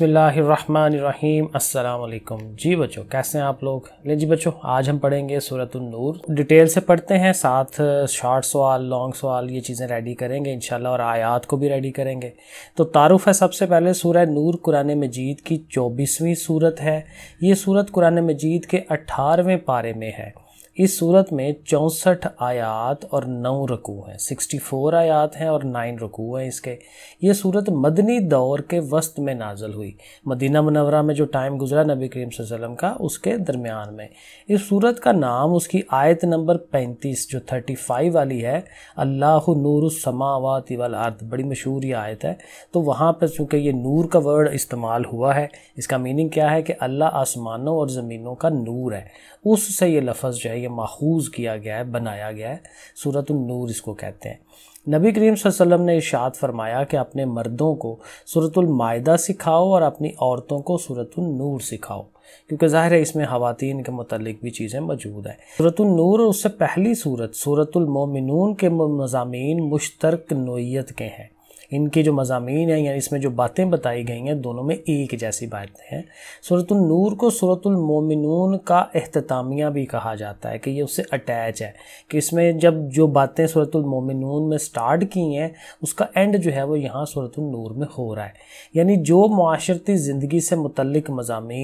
बसमिलीम अल्लाम जी बच्चों कैसे हैं आप लोग ले जी बच्चों आज हम पढ़ेंगे सूरत नूर डिटेल से पढ़ते हैं साथ शॉर्ट सवाल लॉन्ग सवाल ये चीज़ें रेडी करेंगे इंशाल्लाह और आयात को भी रेडी करेंगे तो तारुफ है सबसे पहले सूरह नूर कुरान मजीद की चौबीसवीं सूरत है ये सूरत कुरान मजीद के अठारहवें पारे में है इस सूरत में चौंसठ आयात और नौ रकू हैं सिक्सटी फोर आयात हैं और नाइन रकू हैं इसके ये सूरत मदनी दौर के वस्त में नाजल हुई मदीना मनवरा में जो टाइम गुजरा नबी करीम वसल्लम का उसके दरमियान में इस सूरत का नाम उसकी आयत नंबर पैंतीस जो थर्टी फाइव वाली है अल्लाह नूर समावात वाल आर्त बड़ी मशहूर ये आयत है तो वहाँ पर चूँकि ये नूर का वर्ड इस्तेमाल हुआ है इसका मीनिंग क्या है कि अल्लाह आसमानों और ज़मीनों का नूर है उससे ये लफ्ज़ जो है ये माखूज किया गया है बनाया गया है सूरत नूर इसको कहते हैं नबी करीम वसल्लम ने इशात फरमाया कि अपने मर्दों को सूरतमायदा सिखाओ और अपनी औरतों को सूरत नूर सिखाओ क्योंकि ज़ाहिर है इसमें ख़वान के मतलब भी चीज़ें मौजूद हैं सूरत नूर और उससे पहली सूरत सूरतमोमिनून के मजामी मुश्तरक नोयत के हैं इनके जो मजामी हैं या इसमें जो बातें बताई गई हैं दोनों में एक जैसी बातें हैं नूर को मोमिनून का अहतामिया भी कहा जाता है कि ये उससे अटैच है कि इसमें जब जो बातें मोमिनून में स्टार्ट की हैं उसका एंड जो है वो यहाँ नूर में हो रहा है यानी जो माशरती ज़िंदगी से मुतलक मजामी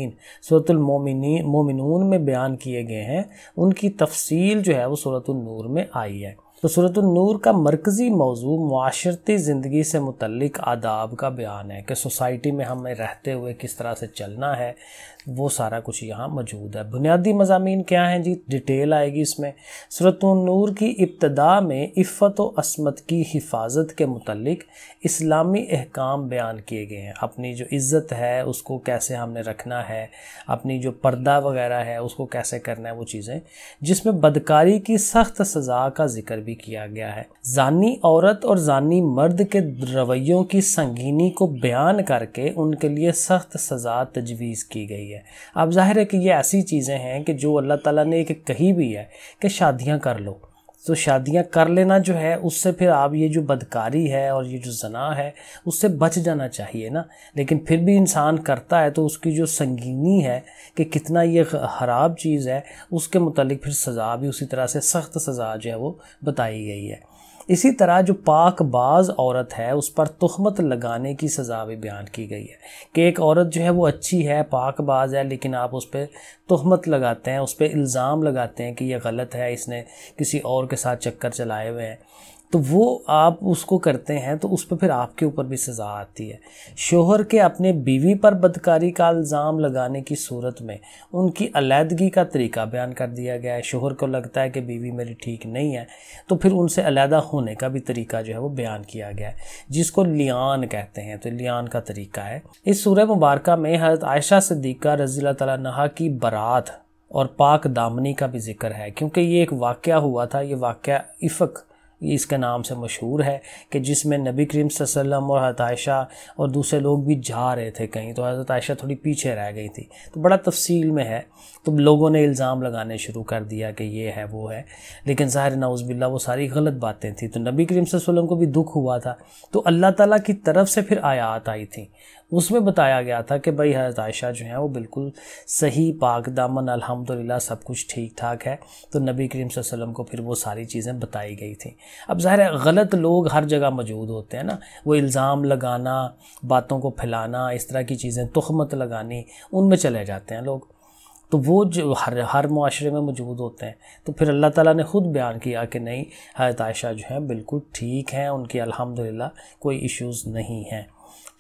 सूरतुलमोमिन मोमिनून में बयान किए गए हैं उनकी तफसील जो है वो नूर में आई है तो सूरत नूर का मरकज़ी मौजू माशरती ज़िंदगी से मुतलक आदाब का बयान है कि सोसाइटी में हमें रहते हुए किस तरह से चलना है वो सारा कुछ यहाँ मौजूद है बुनियादी मजामी क्या हैं जी डिटेल आएगी इसमें सूरत नूर की इब्तदा में इफ़त व असमत की हिफाजत के मतलब इस्लामी अहकाम बयान किए गए हैं अपनी जो इज़्ज़त है उसको कैसे हमने रखना है अपनी जो पर्दा वगैरह है उसको कैसे करना है वो चीज़ें जिसमें बदकारी की सख्त सज़ा का जिक्र भी किया गया है जानी औरत और जानी मर्द के रवैयों की संगीनी को बयान करके उनके लिए सख्त सज़ा तजवीज़ की गई रही है अब जाहिर है कि ये ऐसी चीज़ें हैं कि जो अल्लाह ताला ने एक कही भी है कि शादियाँ कर लो तो शादियां कर लेना जो है उससे फिर आप ये जो बदकारी है और ये जो जना है उससे बच जाना चाहिए ना लेकिन फिर भी इंसान करता है तो उसकी जो संगीनी है कि कितना ये ख़राब चीज़ है उसके मतलब फिर सज़ा भी उसी तरह से सख्त सज़ा जो है वो बताई गई है इसी तरह जो बाज औरत है उस पर तहमत लगाने की सज़ा भी बयान की गई है कि एक औरत जो है वो अच्छी है पाक बाज़ है लेकिन आप उस पर तहमत लगाते हैं उस पर इल्ज़ाम लगाते हैं कि यह गलत है इसने किसी और के साथ चक्कर चलाए हुए हैं तो वो आप उसको करते हैं तो उस पर फिर आपके ऊपर भी सज़ा आती है शोहर के अपने बीवी पर बदकारी का इल्ज़ाम लगाने की सूरत में उनकी अलीहदगी का तरीका बयान कर दिया गया है शोहर को लगता है कि बीवी मेरी ठीक नहीं है तो फिर उनसे अलहदा होने का भी तरीका जो है वो बयान किया गया है जिसको लियान कहते हैं तो लियान का तरीका है इस सूर मुबारक में हजरत आयशा सिद्दीक़ा रजील तहा की बारात और पाक दामनी का भी जिक्र है क्योंकि ये एक वाक़ हुआ था ये वाक़ इफ़क इसके नाम से मशहूर है कि जिसमें नबी करीम सल्लम और हतायशा और दूसरे लोग भी जा रहे थे कहीं तो हज़रत आयशा थोड़ी पीछे रह गई थी तो बड़ा तफसील में है तो लोगों ने इल्ज़ाम लगाने शुरू कर दिया कि ये है वो है लेकिन ज़ाहिर नाउज़बिल्ला वो सारी गलत बातें थी तो नबी करीम वसल्लम को भी दुख हुआ था तो अल्लाह ताली की तरफ से फिर आयात आई थी उसमें बताया गया था कि भाई हज़रत आयशा जो है वो बिल्कुल सही पाक दामन अल्हम्दुलिल्लाह सब कुछ ठीक ठाक है तो नबी करीम वसल्लम को फिर वो सारी चीज़ें बताई गई थी अब ज़ाहिर है गलत लोग हर जगह मौजूद होते हैं ना वो इल्ज़ाम लगाना बातों को फैलाना इस तरह की चीज़ें तुहमत लगानी उनमें चले जाते हैं लोग तो वो जो हर हर माशरे में मौजूद होते हैं तो फिर अल्लाह ताला ने ख़ुद बयान किया कि नहीं हजरत आयशा जो है बिल्कुल ठीक हैं उनकी अल्हम्दुलिल्लाह कोई इश्यूज़ नहीं हैं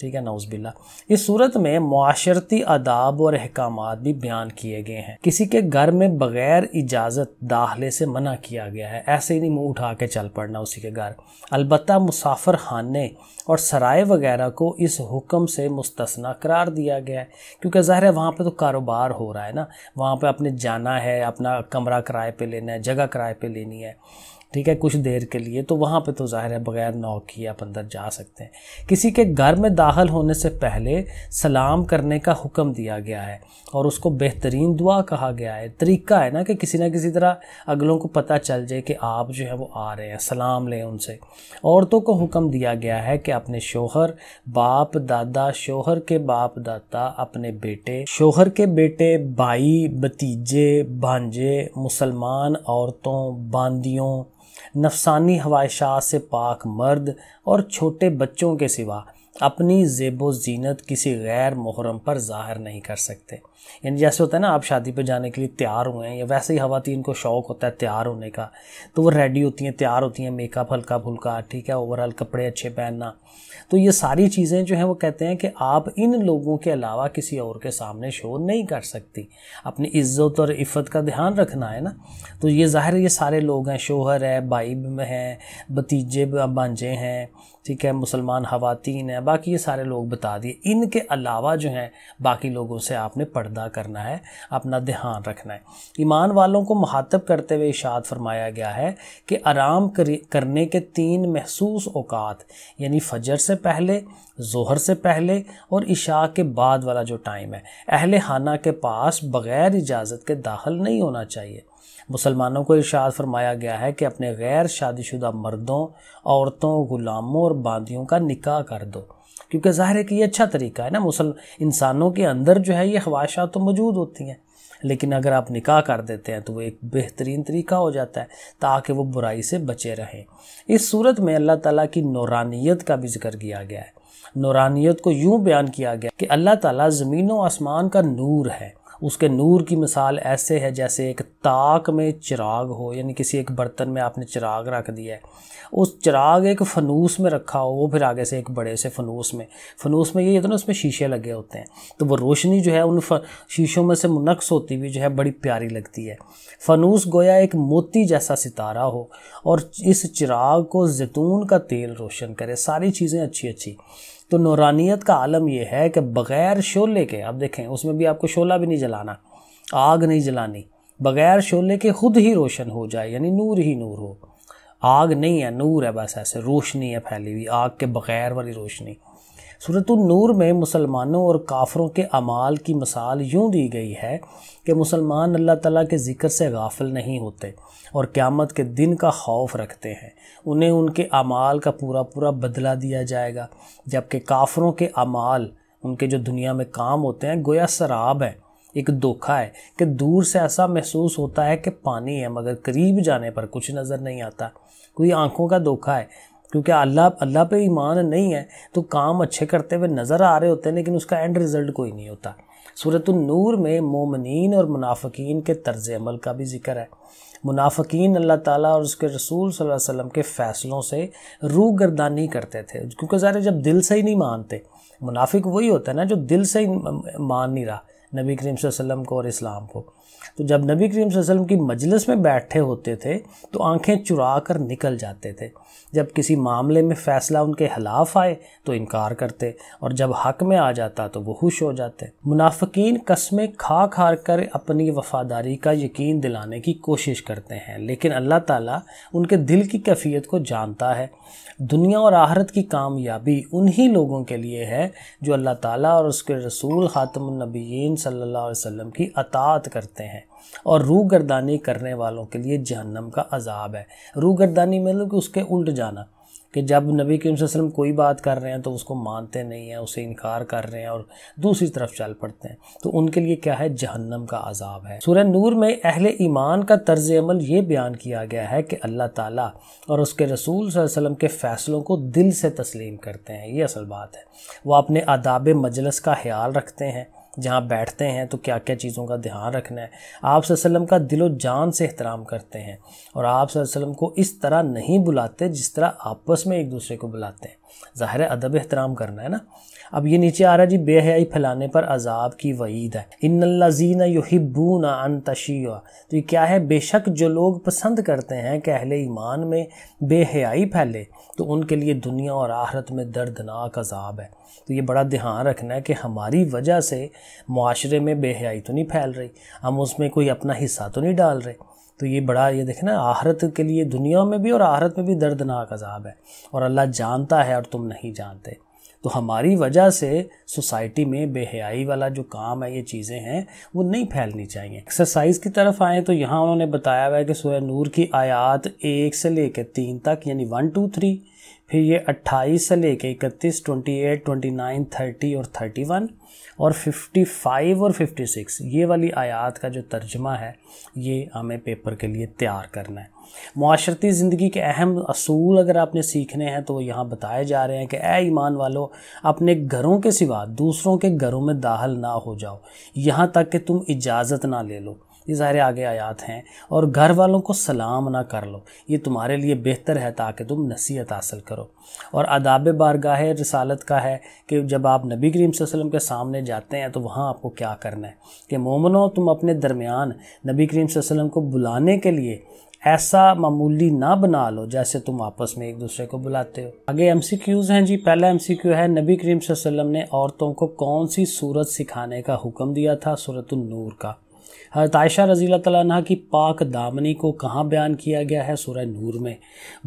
ठीक है नौजबिल्ला इस सूरत में माशरती आदाब और अहकाम भी बयान किए गए हैं किसी के घर में बगैर इजाज़त दाखिले से मना किया गया है ऐसे ही नहीं मुँह उठा के चल पड़ना उसी के घर अलबत् मुसाफर खाने और सराय वगैरह को इस हुक्म से मुस्तना करार दिया गया है क्योंकि ज़ाहिर है वहाँ पर तो कारोबार हो रहा है ना वहाँ पर अपने जाना है अपना कमरा किराए पर लेना है जगह किराए पर लेनी है ठीक है कुछ देर के लिए तो वहाँ पे तो जाहिर है बगैर नौ किए आप अंदर जा सकते हैं किसी के घर में दाखिल होने से पहले सलाम करने का हुक्म दिया गया है और उसको बेहतरीन दुआ कहा गया है तरीका है ना कि किसी ना किसी तरह अगलों को पता चल जाए कि आप जो है वो आ रहे हैं सलाम लें उनसे औरतों को हुक्म दिया गया है कि अपने शोहर बाप दादा शोहर के बाप दादा अपने बेटे शोहर के बेटे भाई भतीजे भांजे मुसलमान औरतों बांदियों नफसानी हवाइशात से पाक मर्द और छोटे बच्चों के सिवा अपनी जेबो जीनत किसी गैर मुहरम पर ज़ाहिर नहीं कर सकते यानी जैसे होता है ना आप शादी पर जाने के लिए तैयार हुए हैं या वैसे ही खातन को शौक़ होता है तैयार होने का तो वो रेडी होती हैं तैयार होती हैं मेकअप हल्का फुल्का ठीक है ओवरऑल कपड़े अच्छे पहनना तो ये सारी चीज़ें जो हैं वो कहते हैं कि आप इन लोगों के अलावा किसी और के सामने शोर नहीं कर सकती अपनी इज्जत और इफ़त का ध्यान रखना है ना तो ये ज़ाहिर ये सारे लोग हैं शोहर है भाई हैं भतीजे बांझे हैं ठीक है मुसलमान खातन हैं बाकी ये सारे लोग बता दिए इनके अलावा जो हैं बाकी लोगों से आपने पढ़ पर्दा करना है अपना ध्यान रखना है ईमान वालों को महातब करते हुए इशाद फरमाया गया है कि आराम करने के तीन महसूस अवकात यानी फजर से पहले जोहर से पहले और इशा के बाद वाला जो टाइम है अहल खाना के पास बग़ैर इजाज़त के दाखिल नहीं होना चाहिए मुसलमानों को इर्शाद फरमाया गया है कि अपने गैर शादीशुदा मर्दों औरतों ग़ुलामों और बांदियों का निकाह कर दो क्योंकि ज़ाहिर है कि ये अच्छा तरीका है ना मुसल इंसानों के अंदर जो है ये ख्वाहिशात तो मौजूद होती हैं लेकिन अगर आप निकाह कर देते हैं तो वो एक बेहतरीन तरीका हो जाता है ताकि वो बुराई से बचे रहें इस सूरत में अल्लाह ताला की नौरानियत का भी जिक्र किया गया है नौरानियत को यूँ बयान किया गया कि अल्लाह ताला ज़मीन व आसमान का नूर है उसके नूर की मिसाल ऐसे है जैसे एक ताक में चिराग हो यानी किसी एक बर्तन में आपने चिराग रख दिया है उस चिराग एक फनूस में रखा हो वो फिर आगे से एक बड़े से फनूस में फनूस में ये होता है ना उसमें शीशे लगे होते हैं तो वो रोशनी जो है उन शीशों में से मुनक्स होती हुई जो है बड़ी प्यारी लगती है फनूस गोया एक मोती जैसा सितारा हो और इस चिराग को जैतून का तेल रोशन करे सारी चीज़ें अच्छी अच्छी तो नौरानियत का आलम यह है कि बग़ैर शोले के आप देखें उसमें भी आपको शोला भी नहीं जलाना आग नहीं जलानी बग़ैर शोले के खुद ही रोशन हो जाए यानी नूर ही नूर हो आग नहीं है नूर है बस ऐसे रोशनी है फैली हुई आग के बग़ैर वाली रोशनी सूरत नूर में मुसलमानों और काफरों के अमाल की मिसाल यूँ दी गई है कि मुसलमान अल्लाह ताला के ज़िक्र से गाफिल नहीं होते और क़्यामत के दिन का खौफ रखते हैं उन्हें उनके अमाल का पूरा पूरा बदला दिया जाएगा जबकि काफरों के अमाल उनके जो दुनिया में काम होते हैं गोया शराब है एक धोखा है कि दूर से ऐसा महसूस होता है कि पानी है मगर करीब जाने पर कुछ नज़र नहीं आता कोई आँखों का धोखा है क्योंकि अल्लाह अल्लाह पे ईमान नहीं है तो काम अच्छे करते हुए नज़र आ रहे होते हैं लेकिन उसका एंड रिज़ल्ट कोई नहीं होता सूरत नूर में मोमिन और मुनाफिकीन के तर्ज अमल का भी जिक्र है मुनाफिकीन अल्लाह ताला और उसके रसूल सल्लल्लाहु अलैहि वसल्लम के फ़ैसलों से रू गर्दानी करते थे क्योंकि ज़ाहिर जब दिल से ही नहीं मानते मुनाफिक वही होता है ना जो दिल से ही मान नहीं रहा नबी करीम वसल्लम को और इस्लाम को तो जब नबी करीम वसल्लम की मजलिस में बैठे होते थे तो आंखें चुरा कर निकल जाते थे जब किसी मामले में फ़ैसला उनके खिलाफ आए तो इनकार करते और जब हक में आ जाता तो वह खुश हो जाते मुनाफिकीन कस्में खा खा कर अपनी वफादारी का यकीन दिलाने की कोशिश करते हैं लेकिन अल्लाह ताला उनके दिल की कैफियत को जानता है दुनिया और आहरत की कामयाबी उन्हीं लोगों के लिए है जो अल्लाह ताला और उसके रसूल ख़ातमनबीन सल्लल्लाहु अलैहि वसल्लम की अतात करते हैं और गर्दानी करने वालों के लिए जहन्नम का अजाब है गर्दानी मतलब कि उसके उल्ट जाना कि जब नबी करीम वसल्लम कोई बात कर रहे हैं तो उसको मानते नहीं हैं उसे इनकार कर रहे हैं और दूसरी तरफ चल पड़ते हैं तो उनके लिए क्या है जहन्नम का अजाब है सूर्य नूर में अहल ईमान का तर्ज अमल ये बयान किया गया है कि अल्लाह ताला और उसके रसूल वसल्लम के फ़ैसलों को दिल से तस्लीम करते हैं ये असल बात है वह अपने आदाब मजलस का ख्याल रखते हैं जहाँ बैठते हैं तो क्या क्या चीज़ों का ध्यान रखना है आप वसल्लम का दिलो जान से एहतराम करते हैं और आप वसल्लम को इस तरह नहीं बुलाते जिस तरह आपस में एक दूसरे को बुलाते हैं ज़ाहिर अदब एहतराम करना है ना अब ये नीचे आ रहा है जी बेहयाई फैलाने पर अजाब की वईद है इन लजीन ना अन तशिया तो ये क्या है बेशक जो लोग पसंद करते हैं कि अहले ईमान में बेहयाई फैले तो उनके लिए दुनिया और आहरत में दर्दनाक अजाब है तो ये बड़ा ध्यान रखना है कि हमारी वजह से माशरे में बेहयाई तो नहीं फैल रही हम उसमें कोई अपना हिस्सा तो नहीं डाल रहे तो ये बड़ा ये देखना आहरत के लिए दुनिया में भी और आहरत में भी दर्दनाक अजाब है और अल्लाह जानता है और तुम नहीं जानते तो हमारी वजह से सोसाइटी में बेहयाई वाला जो काम है ये चीज़ें हैं वो नहीं फैलनी चाहिए एक्सरसाइज की तरफ आएँ तो यहाँ उन्होंने बताया हुआ है कि सूर्य नूर की आयात एक से लेकर तीन तक यानी वन टू थ्री फिर ये अट्ठाईस से लेकर इकतीस twenty eight twenty nine thirty और थर्टी वन और फिफ्टी फाइव और फिफ्टी सिक्स ये वाली आयात का जो तर्जमा है ये हमें पेपर के लिए तैयार करना है माशरती ज़िंदगी के अहम असूल अगर आपने सीखने हैं तो वो यहाँ बताए जा रहे हैं कि ए ईमान वालों अपने घरों के सिवा दूसरों के घरों में दाखिल ना हो जाओ यहाँ तक कि तुम इजाज़त ना ले लो ये ज़ाहिर आगे आयात हैं और घर वालों को सलाम ना कर लो ये तुम्हारे लिए बेहतर है ताकि तुम नसीहत हासिल करो और आदाब बारगाह रसालत का है कि जब आप नबी करीम वसल्लम के सामने जाते हैं तो वहाँ आपको क्या करना है कि मोमनों तुम अपने दरमियान नबी करीम वसल्लम को बुलाने के लिए ऐसा मामूली ना बना लो जैसे तुम आपस में एक दूसरे को बुलाते हो आगे एम हैं जी पहला एम है नबी करीम वसल्लम ने औरतों को कौन सी सूरत सिखाने का हुक्म दिया था सूरत नूर का हजरत आयशा रजी तला की पाक दामनी को कहाँ बयान किया गया है सूर नूर में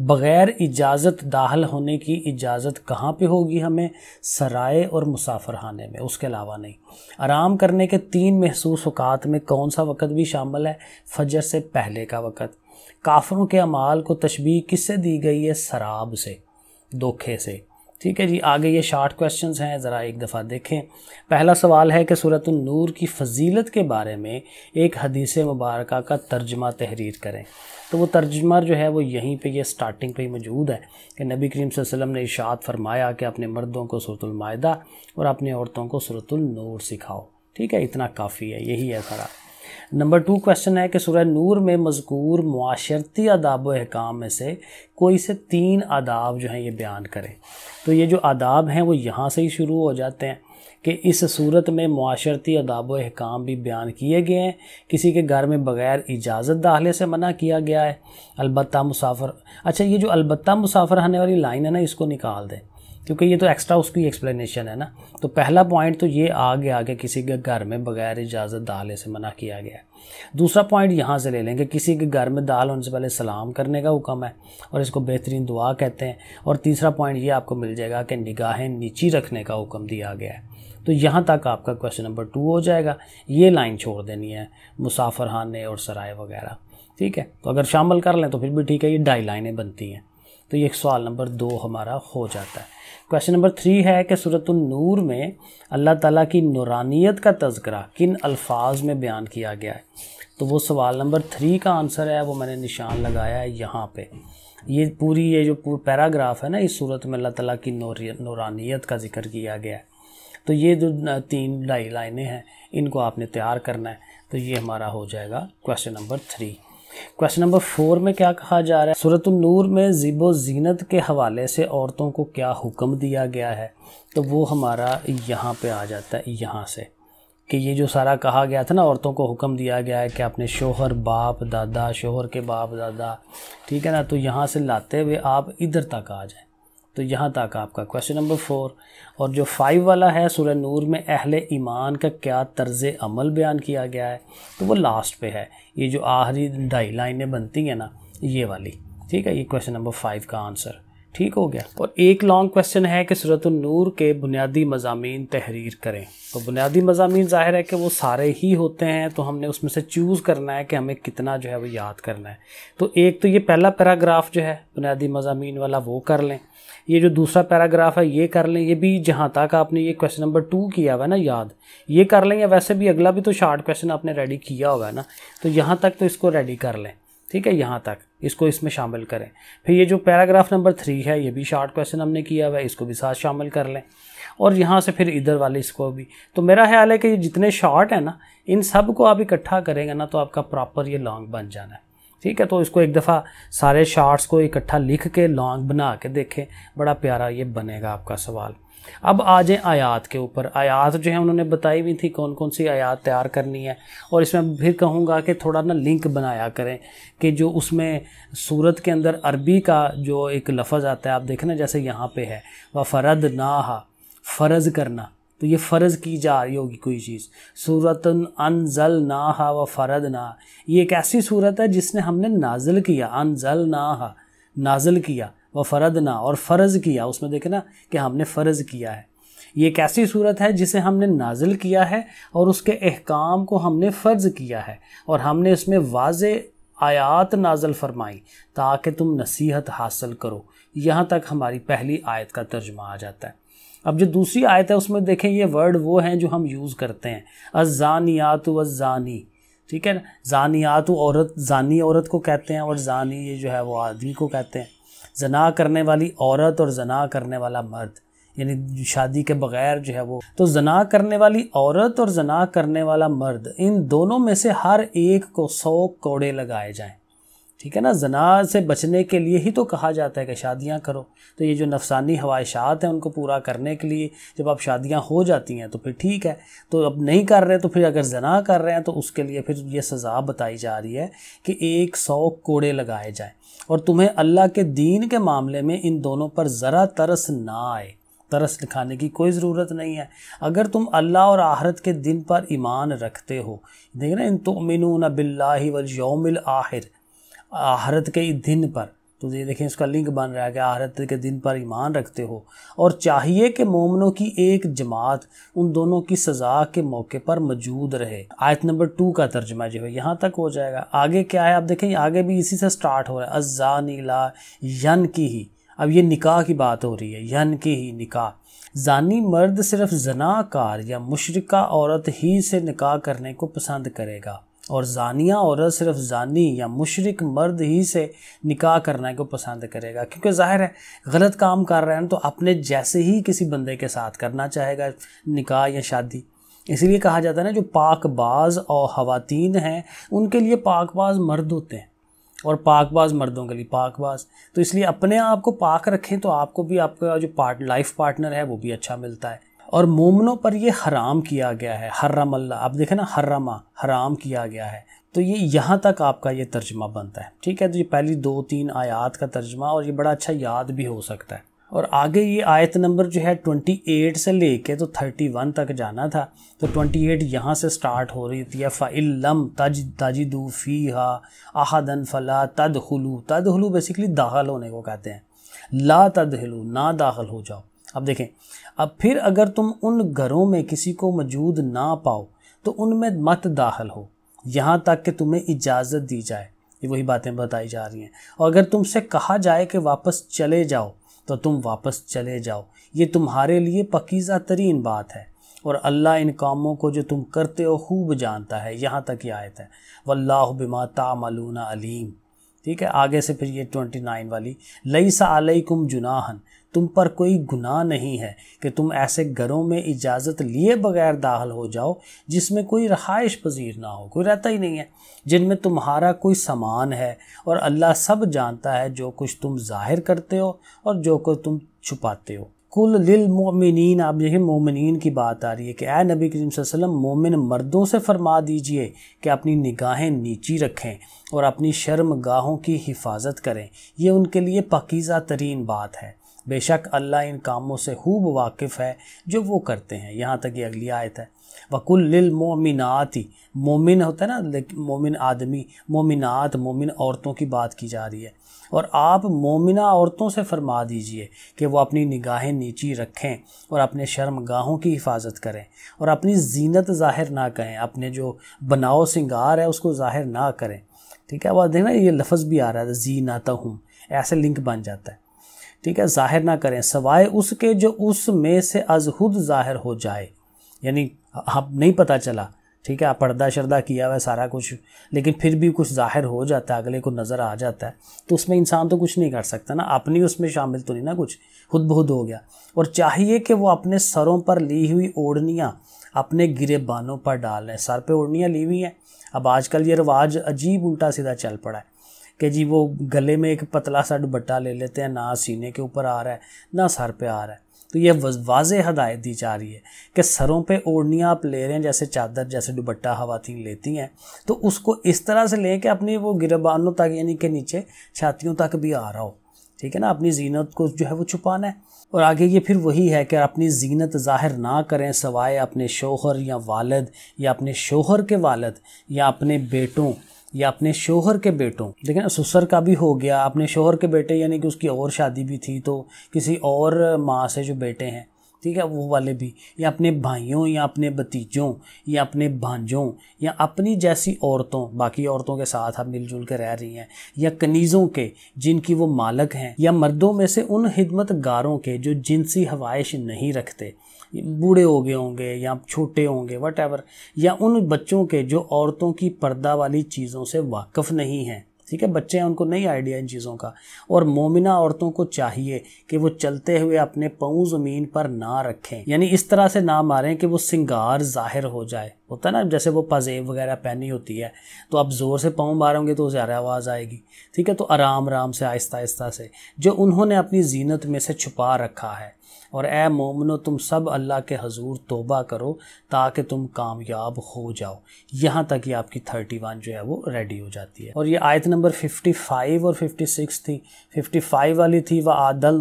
बग़ैर इजाज़त दाहल होने की इजाज़त कहाँ पे होगी हमें सराय और मुसाफरखाने में उसके अलावा नहीं आराम करने के तीन महसूस अवकात में कौन सा वक़्त भी शामिल है फजर से पहले का वक़्त काफरों के अमाल को तशबी किससे दी गई है शराब से धोखे से ठीक है जी आगे ये शार्ट क्वेश्चंस हैं ज़रा एक दफ़ा देखें पहला सवाल है कि सूरत नूर की फजीलत के बारे में एक हदीस मुबारक का तर्जमा तहरीर करें तो वो तर्जमा जो है वो यहीं पे ये स्टार्टिंग पे ही मौजूद है कि नबी करीम वसल्लम ने इशात फरमाया कि अपने मर्दों को सूरतमायदा और अपने औरतों को सूरतनूर सिखाओ ठीक है इतना काफ़ी है यही है सारा नंबर टू क्वेश्चन है कि सूर्य नूर में मजकूर माशरती आदाब अहकाम में से कोई से तीन आदाब जो हैं ये बयान करें तो ये जो आदाब हैं वो यहाँ से ही शुरू हो जाते हैं कि इस सूरत में माशरती अदाब अहकाम भी बयान किए गए हैं किसी के घर में बग़ैर इजाज़त दाखिले से मना किया गया है अलबत्ता मुसाफर अच्छा ये जो अलबत्ता मुसाफर आने वाली लाइन है ना इसको निकाल दें क्योंकि ये तो एक्स्ट्रा उसकी एक्सप्लेनेशन है ना तो पहला पॉइंट तो ये आ गया आगे किसी के घर में बगैर इजाज़त दाल से मना किया गया है दूसरा पॉइंट यहाँ से ले लें कि किसी के घर में दाल होने से पहले सलाम करने का हुक्म है और इसको बेहतरीन दुआ कहते हैं और तीसरा पॉइंट ये आपको मिल जाएगा कि निगाहें नीची रखने का हुक्म दिया गया है तो यहाँ तक आपका क्वेश्चन नंबर टू हो जाएगा ये लाइन छोड़ देनी है मुसाफरहाने और सराय वगैरह ठीक है तो अगर शामिल कर लें तो फिर भी ठीक है ये ढाई लाइनें बनती हैं तो ये सवाल नंबर दो हमारा हो जाता है क्वेश्चन नंबर थ्री है कि सूरत नूर में अल्लाह ताला की नूरानियत का तस्करा किन अल्फाज में बयान किया गया है तो वो सवाल नंबर थ्री का आंसर है वो मैंने निशान लगाया है यहाँ पे ये पूरी ये जो पूरा पैराग्राफ है ना इस सूरत में अल्लाह ताला की नूरानियत का जिक्र किया गया है तो ये जो तीन ढाई लाइनें हैं इनको आपने तैयार करना है तो ये हमारा हो जाएगा question number three question number four में क्या कहा जा रहा है सूरत नूर में ज़ीबो जीनत के हवाले से औरतों को क्या हुक्म दिया गया है तो वो हमारा यहाँ पे आ जाता है यहाँ से कि ये जो सारा कहा गया था ना औरतों को हुक्म दिया गया है कि अपने शोहर बाप दादा शोहर के बाप दादा ठीक है ना तो यहाँ से लाते हुए आप इधर तक आ जाए तो यहाँ तक आपका क्वेश्चन नंबर फोर और जो फाइव वाला है सूर्य नूर में अहल ईमान का क्या तर्ज अमल बयान किया गया है तो वो लास्ट पे है ये जो आखिरी ढाई लाइनें बनती हैं ना ये वाली ठीक है ये क्वेश्चन नंबर फाइव का आंसर ठीक हो गया और एक लॉन्ग क्वेश्चन है कि सूरत नूर के बुनियादी मजामी तहरीर करें तो बुनियादी मजामी ज़ाहिर है कि वो सारे ही होते हैं तो हमने उसमें से चूज़ करना है कि हमें कितना जो है वो याद करना है तो एक तो ये पहला पैराग्राफ जो है बुनियादी मजामी वाला वो कर लें ये जो दूसरा पैराग्राफ है ये कर लें ये भी जहाँ तक आपने ये क्वेश्चन नंबर टू किया हुआ है ना याद ये कर लें या वैसे भी अगला भी तो शार्ट क्वेश्चन आपने रेडी किया हुआ है ना तो यहाँ तक तो इसको रेडी कर लें ठीक है यहाँ तक इसको इसमें शामिल करें फिर ये जो पैराग्राफ नंबर थ्री है ये भी शॉर्ट क्वेश्चन हमने किया हुआ है इसको भी साथ शामिल कर लें और यहाँ से फिर इधर वाले इसको भी तो मेरा ख्याल है कि ये जितने शॉर्ट हैं ना इन सब को आप इकट्ठा करेंगे ना तो आपका प्रॉपर ये लॉन्ग बन जाना है ठीक है तो इसको एक दफ़ा सारे शार्ट्स को इकट्ठा लिख के लॉन्ग बना के देखें बड़ा प्यारा ये बनेगा आपका सवाल अब आ जाए आयात के ऊपर आयात जो है उन्होंने बताई हुई थी कौन कौन सी आयात तैयार करनी है और इसमें फिर कहूँगा कि थोड़ा ना लिंक बनाया करें कि जो उसमें सूरत के अंदर अरबी का जो एक लफज आता है आप देखें ना जैसे यहाँ पे है व फ़रद ना फ़र्ज़ करना तो ये फ़र्ज़ की जा रही होगी कोई चीज़ सूरत अन जल ना व फ़रद ना ये एक ऐसी सूरत है जिसने हमने नाजिल किया अन जल ना नाजल किया व फ़र्द ना और फ़र्ज़ किया उसमें देखे ना कि हमने फ़र्ज़ किया है ये एक ऐसी सूरत है जिसे हमने नाजिल किया है और उसके अहकाम को हमने फ़र्ज़ किया है और हमने इसमें वाज आयात नाजल फरमाई ताकि तुम नसीहत हासिल करो यहाँ तक हमारी पहली आयत का तर्जमा आ जाता है अब जो दूसरी आयत है उसमें देखें ये वर्ड वो हैं जो हम यूज़ करते हैं अजानियात वजानी ठीक है ना जानियात औरत जानी औरत को कहते हैं और जानी ये जो है वो आदमी को कहते हैं जना करने वाली औरत और जना करने वाला मर्द यानी शादी के बगैर जो है वो तो जना करने वाली औरत और जना करने वाला मर्द इन दोनों में से हर एक को सौ कौड़े लगाए जाएं ठीक है ना जना से बचने के लिए ही तो कहा जाता है कि शादियां करो तो ये जो नफसानी हवाइशात हैं उनको पूरा करने के लिए जब आप शादियां हो जाती हैं तो फिर ठीक है तो अब नहीं कर रहे तो फिर अगर जना कर रहे हैं तो उसके लिए फिर ये सज़ा बताई जा रही है कि एक सौ कोड़े लगाए जाएँ और तुम्हें अल्लाह के दीन के मामले में इन दोनों पर ज़रा तरस ना आए तरस दिखाने की कोई ज़रूरत नहीं है अगर तुम अल्लाह और आहरत के दिन पर ईमान रखते हो देख रहे इन तुमिन बिल्ला वल यौमिल आहिर आहरत के दिन पर तो ये देखें इसका लिंक बन रहा है कि आहरत के दिन पर ईमान रखते हो और चाहिए कि मोमनों की एक जमात उन दोनों की सज़ा के मौके पर मौजूद रहे आयत नंबर टू का तर्जमा जो है यहाँ तक हो जाएगा आगे क्या है आप देखें आगे भी इसी से स्टार्ट हो रहा है अज्जा नीला यन की ही अब ये निकाह की बात हो रही है यन की ही निकाह जानी मर्द सिर्फ जनाकार या मुशरका औरत ही से निकाह करने को पसंद करेगा और जानिया औरत सिर्फ जानी या मुशरक मर्द ही से निकाह करने को पसंद करेगा क्योंकि जाहिर है गलत काम कर रहे हैं तो अपने जैसे ही किसी बंदे के साथ करना चाहेगा निकाह या शादी इसलिए कहा जाता है ना जो पाकबाज और ख़वान हैं उनके लिए पाकबाज मर्द होते हैं और पाकबाज मर्दों के लिए पाकबाज तो इसलिए अपने आप को पाक रखें तो आपको भी आपका जो पार्ट लाइफ पार्टनर है वो भी अच्छा मिलता है और मोमनों पर ये हराम किया गया है हर्रम अल्लाह आप देखें ना हर्रमा हराम किया गया है तो ये यहाँ तक आपका ये तर्जमा बनता है ठीक है तो ये पहली दो तीन आयात का तर्जमा और ये बड़ा अच्छा याद भी हो सकता है और आगे ये आयत नंबर जो है 28 से लेके तो 31 तक जाना था तो 28 यहाँ से स्टार्ट हो रही थी फ़ाइलम तज तजिदू फ़ी हा आहदन फ़ला तद हलू तद हलू बेसिकली दाखिल होने को कहते हैं ला तद हलू ना दाखिल हो जाओ अब देखें अब फिर अगर तुम उन घरों में किसी को मौजूद ना पाओ तो उनमें मत दाखिल हो यहाँ तक कि तुम्हें इजाज़त दी जाए ये वही बातें बताई जा रही हैं और अगर तुमसे कहा जाए कि वापस चले जाओ तो तुम वापस चले जाओ ये तुम्हारे लिए पकीज़ा तरीन बात है और अल्लाह इन कामों को जो तुम करते हो खूब जानता है यहाँ तक ये आयत है वल्लाह बिमा तामलूना अलीम ठीक है आगे से फिर ये ट्वेंटी नाइन वाली लई सा अलैकुम जुनाहन तुम पर कोई गुनाह नहीं है कि तुम ऐसे घरों में इजाज़त लिए बगैर दाखिल हो जाओ जिसमें कोई रहाइश पजीर ना हो कोई रहता ही नहीं है जिनमें तुम्हारा कोई सामान है और अल्लाह सब जानता है जो कुछ तुम जाहिर करते हो और जो कुछ तुम छुपाते हो कुल लिल मोमिन आप देखिए मोमिन की बात आ रही है कि ए नबी करीम वसल्लम मोमिन मर्दों से फरमा दीजिए कि अपनी निगाहें नीची रखें और अपनी शर्म गाहों की हिफाजत करें ये उनके लिए पकीज़ा तरीन बात है बेशक अल्लाह इन कामों से खूब वाकिफ़ है जो वो करते हैं यहाँ तक ये अगली आयत है वकुल ही मोमिन होता है ना मोमिन आदमी मोमिनात मोमिन औरतों की बात की जा रही है और आप मोमिना औरतों से फरमा दीजिए कि वो अपनी निगाहें नीची रखें और अपने शर्मगाहों की हिफाजत करें और अपनी जीनत ज़ाहिर ना करें अपने जो बनाओ सिंगार है उसको ज़ाहिर ना करें ठीक है वह देखना ये लफ्ज़ भी आ रहा है ना तो हूँ ऐसे लिंक बन जाता है ठीक है ज़ाहिर ना करें सवाए उसके जो उसमें से अजहुद ज़ाहिर हो जाए यानी आप नहीं पता चला ठीक है आप पर्दा शर्दा किया हुआ सारा कुछ लेकिन फिर भी कुछ ज़ाहिर हो जाता है अगले को नज़र आ जाता है तो उसमें इंसान तो कुछ नहीं कर सकता ना अपनी उसमें शामिल तो नहीं ना कुछ खुद बहुत हो गया और चाहिए कि वो अपने सरों पर ली हुई ओढ़नियाँ अपने गिरेबानों पर डाल लें सर पर ओढ़नियाँ ली हुई हैं अब आजकल ये रिवाज अजीब उल्टा सीधा चल पड़ा है कि जी वो गले में एक पतला सा दुपट्टा ले लेते हैं ना सीने के ऊपर आ रहा है ना सर पे आ रहा है तो ये वाज हदायत दी जा रही है कि सरों पे ओढ़नियाँ आप ले रहे हैं जैसे चादर जैसे दुबट्टा हवातीन लेती हैं तो उसको इस तरह से लें कि अपनी वो गिरबानों तक यानी कि नीचे छातियों तक भी आ रहा हो ठीक है ना अपनी जीनत को जो है वो छुपाना है और आगे ये फिर वही है कि अपनी जीनत ज़ाहिर ना करें सवाए अपने शोहर या वालद या अपने शोहर के वालद या अपने बेटों या अपने शोहर के बेटों लेकिन ससुर का भी हो गया अपने शोहर के बेटे यानी कि उसकी और शादी भी थी तो किसी और माँ से जो बेटे हैं ठीक है वो वाले भी या अपने भाइयों या अपने भतीजों या अपने भांजों या अपनी जैसी औरतों बाकी औरतों के साथ आप मिलजुल कर रह रही हैं या कनीज़ों के जिनकी वो मालक हैं या मर्दों में से उन हिदमत गारों के जो जिनसी हवाइश नहीं रखते बूढ़े हो गए होंगे या छोटे होंगे वट या उन बच्चों के जो औरतों की पर्दा वाली चीज़ों से वाकफ़ नहीं हैं ठीक है बच्चे हैं उनको नहीं आइडिया इन चीज़ों का और मोमिना औरतों को चाहिए कि वो चलते हुए अपने पाँव ज़मीन पर ना रखें यानी इस तरह से ना मारें कि वो सिंगार ज़ाहिर हो जाए होता है ना जैसे वो पजेब वगैरह पहनी होती है तो आप ज़ोर से पाँव मारोगे तो ज़्यादा आवाज़ आएगी ठीक है तो आराम आराम से आहिस्ता आहिस्ता से जो उन्होंने अपनी जीनत में से छुपा रखा है और ए मोमनो तुम सब अल्लाह के हजूर तोबा करो ताकि तुम कामयाब हो जाओ यहाँ तक ये आपकी थर्टी वन जो है वो रेडी हो जाती है और ये आयत नंबर फिफ्टी फाइव और फिफ्टी सिक्स थी फिफ्टी फाइव वाली थी वह आदल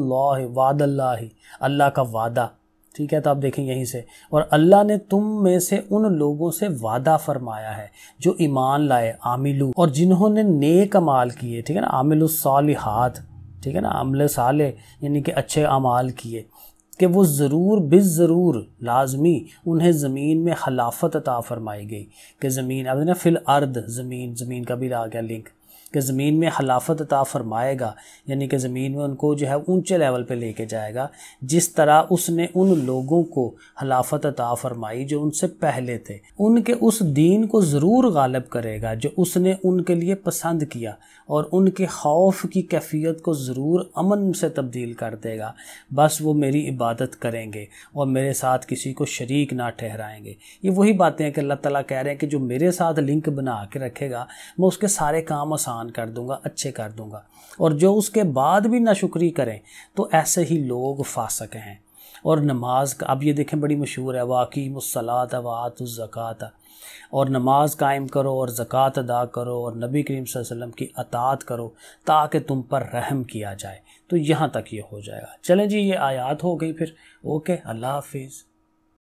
वाद अल्लाह अल्लाह का वादा ठीक है तो आप देखें यहीं से और अल्लाह ने तुम में से उन लोगों से वादा फरमाया है जो ईमान लाए आमिलू और जिन्होंने नेक अमाल किए ठीक है ना आमिलुसालिहात ठीक है ना अमल साले यानी कि अच्छे अमाल किए कि वो ज़रूर ज़रूर लाजमी उन्हें ज़मीन में खिलाफत अता फरमाई गई कि ज़मीन अब ना फिल अर्द ज़मीन ज़मीन का भी आ गया लिंक कि ज़मीन में खिलाफत अता फरमाएगा यानी कि ज़मीन में उनको जो है ऊंचे लेवल पे लेके जाएगा जिस तरह उसने उन लोगों को खिलाफत अता फरमाई जो उनसे पहले थे उनके उस दीन को ज़रूर गालब करेगा जो उसने उनके लिए पसंद किया और उनके खौफ की कैफियत को ज़रूर अमन से तब्दील कर देगा बस वो मेरी इबादत करेंगे और मेरे साथ किसी को शरीक ना ठहराएंगे ये वही बातें हैं कि अल्लाह ताला कह रहे हैं कि जो मेरे साथ लिंक बना के रखेगा मैं उसके सारे काम आसान आसान कर दूंगा अच्छे कर दूंगा और जो उसके बाद भी ना शुक्री करें तो ऐसे ही लोग फासक हैं और नमाज का अब ये देखें बड़ी मशहूर है वाकई मुसलात वात ज़क़़त और नमाज कायम करो और ज़क़़त अदा करो और नबी करीम वसल्लम की अतात करो ताकि तुम पर रहम किया जाए तो यहाँ तक ये हो जाएगा चलें जी ये आयात हो गई फिर ओके अल्लाह हाफिज़